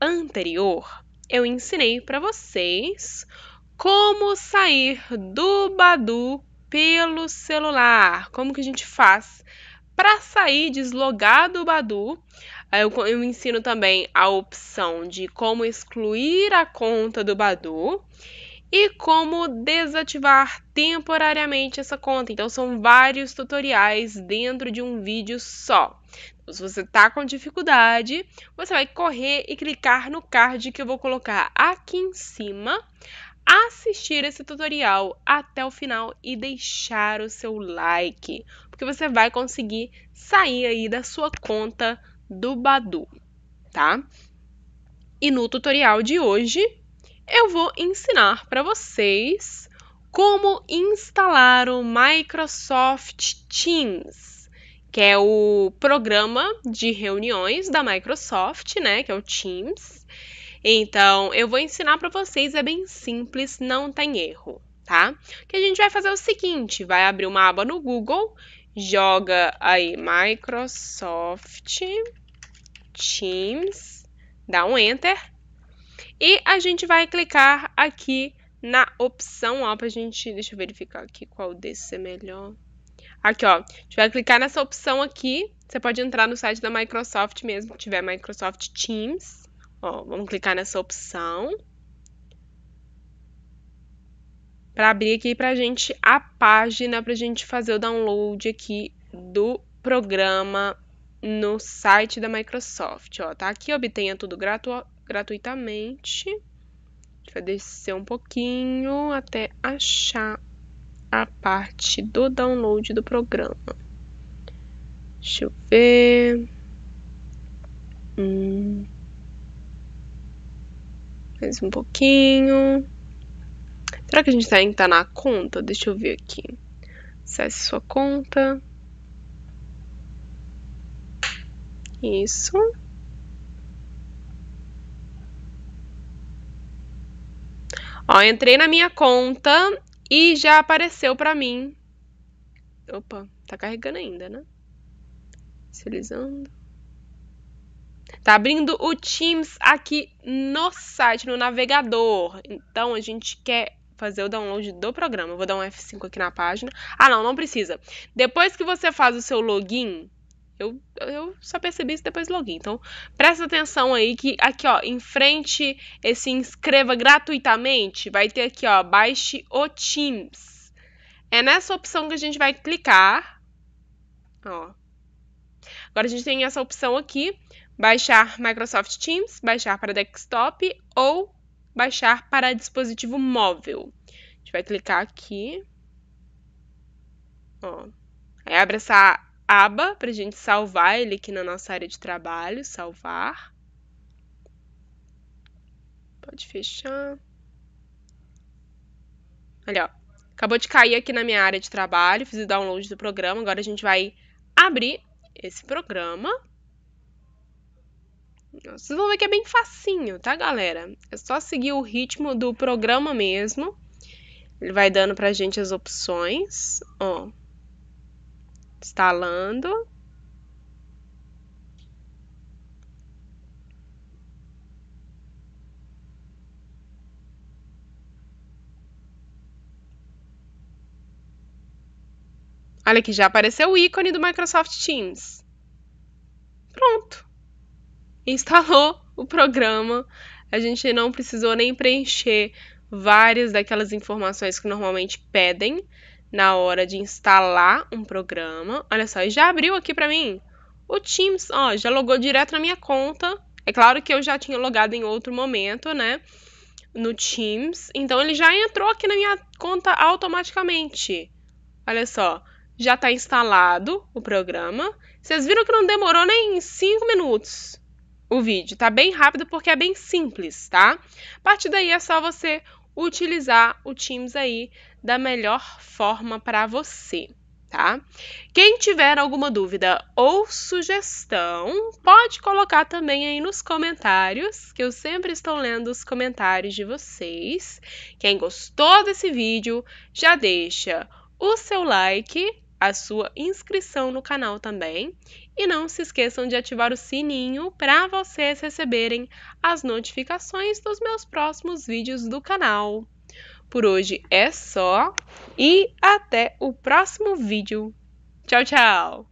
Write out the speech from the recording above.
anterior, eu ensinei para vocês como sair do Badu pelo celular. Como que a gente faz para sair, deslogar do Badu? Eu, eu ensino também a opção de como excluir a conta do Badu e como desativar temporariamente essa conta. Então, são vários tutoriais dentro de um vídeo só. Então, se você está com dificuldade, você vai correr e clicar no card que eu vou colocar aqui em cima, assistir esse tutorial até o final e deixar o seu like, porque você vai conseguir sair aí da sua conta do Badu, tá? E no tutorial de hoje, eu vou ensinar para vocês como instalar o Microsoft Teams que é o programa de reuniões da Microsoft, né, que é o Teams. Então, eu vou ensinar para vocês, é bem simples, não tem erro, tá? O que a gente vai fazer é o seguinte, vai abrir uma aba no Google, joga aí Microsoft Teams, dá um enter e a gente vai clicar aqui na opção, ó, pra gente, deixa eu verificar aqui qual desse é melhor. Aqui, ó. A gente vai clicar nessa opção aqui. Você pode entrar no site da Microsoft mesmo, que tiver Microsoft Teams. Ó, vamos clicar nessa opção. Para abrir aqui a gente a página a gente fazer o download aqui do programa no site da Microsoft, ó, tá aqui, obtenha tudo gratu gratuitamente. gente vai descer um pouquinho até achar a parte do download do programa. Deixa eu ver. Hum. Mais um pouquinho. Será que a gente tá, ainda tá na conta? Deixa eu ver aqui. Acesse sua conta. Isso. Ó, entrei na minha conta e já apareceu para mim. Opa, tá carregando ainda, né? Inicializando. Tá abrindo o Teams aqui no site, no navegador. Então a gente quer fazer o download do programa. vou dar um F5 aqui na página. Ah, não, não precisa. Depois que você faz o seu login, eu, eu só percebi isso depois do login. Então, presta atenção aí que aqui, ó, em frente, esse inscreva gratuitamente, vai ter aqui, ó, baixe o Teams. É nessa opção que a gente vai clicar. Ó. Agora a gente tem essa opção aqui, baixar Microsoft Teams, baixar para desktop ou baixar para dispositivo móvel. A gente vai clicar aqui. Ó. Aí abre essa aba para a gente salvar ele aqui na nossa área de trabalho, salvar. Pode fechar. Olha, ó. Acabou de cair aqui na minha área de trabalho, fiz o download do programa, agora a gente vai abrir esse programa. Vocês vão ver que é bem facinho, tá, galera? É só seguir o ritmo do programa mesmo. Ele vai dando pra gente as opções, ó instalando. Olha aqui, já apareceu o ícone do Microsoft Teams. Pronto. Instalou o programa. A gente não precisou nem preencher várias daquelas informações que normalmente pedem na hora de instalar um programa. Olha só, e já abriu aqui para mim o Teams, ó, já logou direto na minha conta. É claro que eu já tinha logado em outro momento, né? No Teams. Então ele já entrou aqui na minha conta automaticamente. Olha só, já está instalado o programa. Vocês viram que não demorou nem 5 minutos o vídeo. Tá bem rápido porque é bem simples, tá? A partir daí é só você utilizar o Teams aí da melhor forma para você, tá? Quem tiver alguma dúvida ou sugestão, pode colocar também aí nos comentários, que eu sempre estou lendo os comentários de vocês. Quem gostou desse vídeo, já deixa o seu like, a sua inscrição no canal também e não se esqueçam de ativar o sininho para vocês receberem as notificações dos meus próximos vídeos do canal. Por hoje é só e até o próximo vídeo. Tchau, tchau!